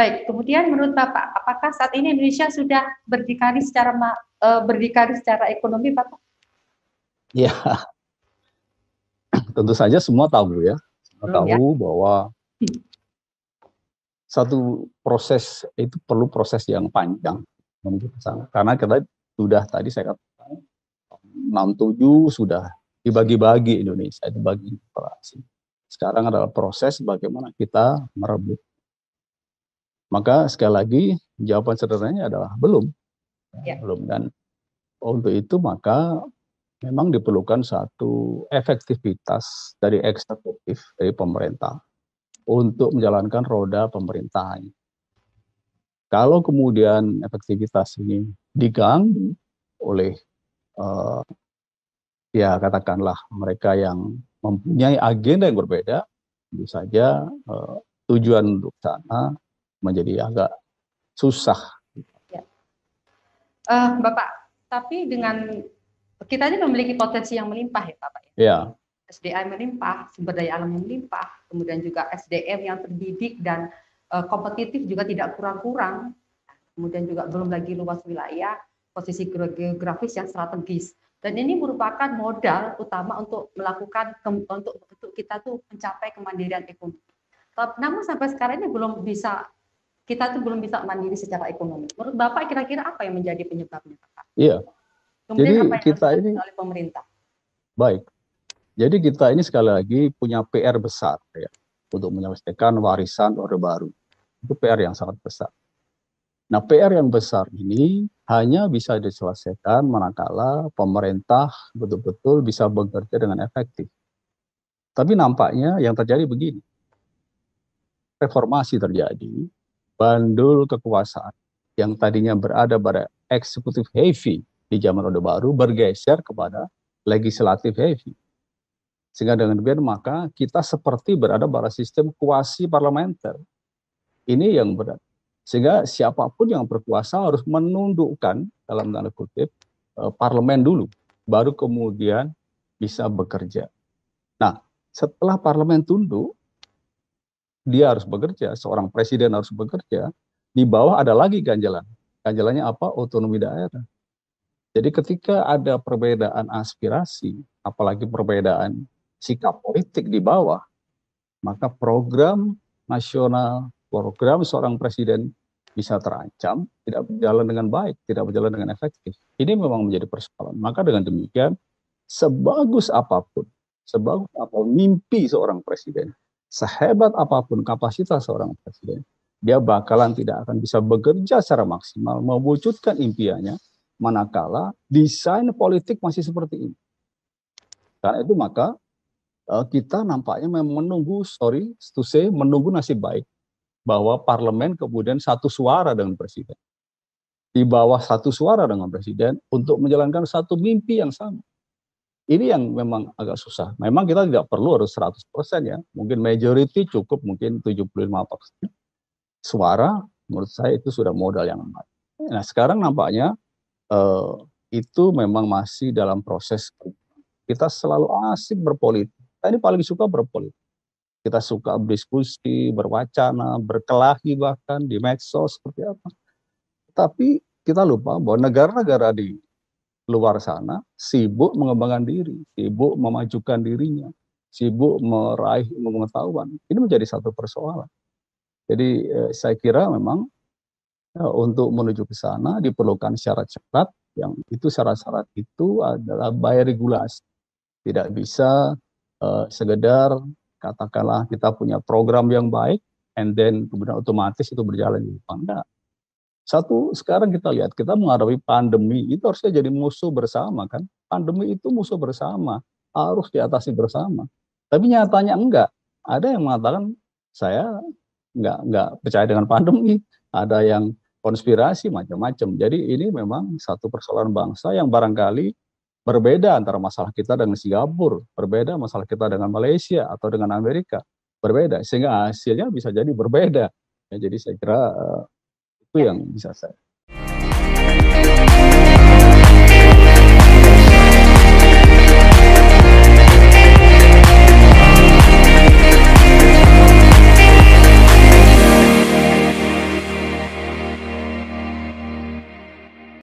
Baik, kemudian menurut Bapak, apakah saat ini Indonesia sudah berdikari secara uh, berdikari secara ekonomi, Bapak? Ya, tentu saja semua tahu ya, semua ya. hmm, tahu ya. bahwa satu proses itu perlu proses yang panjang menuju ke sana. Karena kita sudah tadi saya katakan 67 sudah dibagi-bagi Indonesia itu bagi inflasi. Sekarang adalah proses bagaimana kita merebut maka sekali lagi jawaban sederhananya adalah belum, ya. belum dan untuk itu maka memang diperlukan satu efektivitas dari eksekutif dari pemerintah untuk menjalankan roda pemerintahan. Kalau kemudian efektivitas ini diganggu oleh uh, ya katakanlah mereka yang mempunyai agenda yang berbeda, bisa saja uh, tujuan untuk sana menjadi agak susah. Ya. Uh, Bapak, tapi dengan kita ini memiliki potensi yang melimpah ya Bapak. Ya. ya. SDM melimpah, sumber daya alam yang melimpah, kemudian juga SDM yang terdidik dan uh, kompetitif juga tidak kurang-kurang. Kemudian juga belum lagi luas wilayah, posisi geografis yang strategis. Dan ini merupakan modal utama untuk melakukan untuk untuk kita tuh mencapai kemandirian ekonomi. Namun sampai sekarang ini belum bisa kita tuh belum bisa mandiri secara ekonomi. Menurut Bapak kira-kira apa yang menjadi penyebabnya, Pak? Iya. Kemudian Jadi apa yang kita ini oleh pemerintah? Baik. Jadi kita ini sekali lagi punya PR besar ya untuk menyelesaikan warisan Orde Baru. Itu PR yang sangat besar. Nah, PR yang besar ini hanya bisa diselesaikan manakala pemerintah betul-betul bisa bekerja dengan efektif. Tapi nampaknya yang terjadi begini. Reformasi terjadi, bandul kekuasaan yang tadinya berada pada eksekutif heavy di zaman Orde Baru bergeser kepada legislatif heavy. Sehingga dengan demikian maka kita seperti berada pada sistem kuasi parlementer. Ini yang berat. Sehingga siapapun yang berkuasa harus menundukkan dalam tanda kutip eh, parlemen dulu, baru kemudian bisa bekerja. Nah, setelah parlemen tunduk, dia harus bekerja, seorang presiden harus bekerja, di bawah ada lagi ganjalan. Ganjalannya apa? Otonomi daerah. Jadi ketika ada perbedaan aspirasi, apalagi perbedaan sikap politik di bawah, maka program nasional, program seorang presiden bisa terancam, tidak berjalan dengan baik, tidak berjalan dengan efektif. Ini memang menjadi persoalan. Maka dengan demikian, sebagus apapun, sebagus apa mimpi seorang presiden, sehebat apapun kapasitas seorang presiden, dia bakalan tidak akan bisa bekerja secara maksimal mewujudkan impiannya manakala desain politik masih seperti ini. Karena itu maka eh, kita nampaknya memang menunggu, sorry to say, menunggu nasib baik bahwa parlemen kemudian satu suara dengan presiden. Di bawah satu suara dengan presiden untuk menjalankan satu mimpi yang sama. Ini yang memang agak susah. Memang kita tidak perlu harus 100% ya. Mungkin majority cukup mungkin 75% suara menurut saya itu sudah modal yang amat. Nah, sekarang nampaknya eh, itu memang masih dalam proses kita selalu asik berpolitik. Kita nah, ini paling suka berpolitik. Kita suka berdiskusi, berwacana, berkelahi bahkan di medsos seperti apa. Tapi kita lupa bahwa negara-negara di luar sana sibuk mengembangkan diri, sibuk memajukan dirinya, sibuk meraih pengetahuan. Ini menjadi satu persoalan. Jadi eh, saya kira memang eh, untuk menuju ke sana diperlukan syarat-syarat yang itu syarat-syarat itu adalah bayar regulasi. Tidak bisa eh, segedar katakanlah kita punya program yang baik and then kemudian otomatis itu berjalan di depan. Enggak satu, sekarang kita lihat, kita menghadapi pandemi, itu harusnya jadi musuh bersama kan. Pandemi itu musuh bersama, harus diatasi bersama. Tapi nyatanya enggak. Ada yang mengatakan, saya enggak, enggak percaya dengan pandemi. Ada yang konspirasi, macam-macam. Jadi ini memang satu persoalan bangsa yang barangkali berbeda antara masalah kita dengan Singapura, berbeda masalah kita dengan Malaysia atau dengan Amerika, berbeda. Sehingga hasilnya bisa jadi berbeda. Ya, jadi saya kira eh, itu yang bisa saya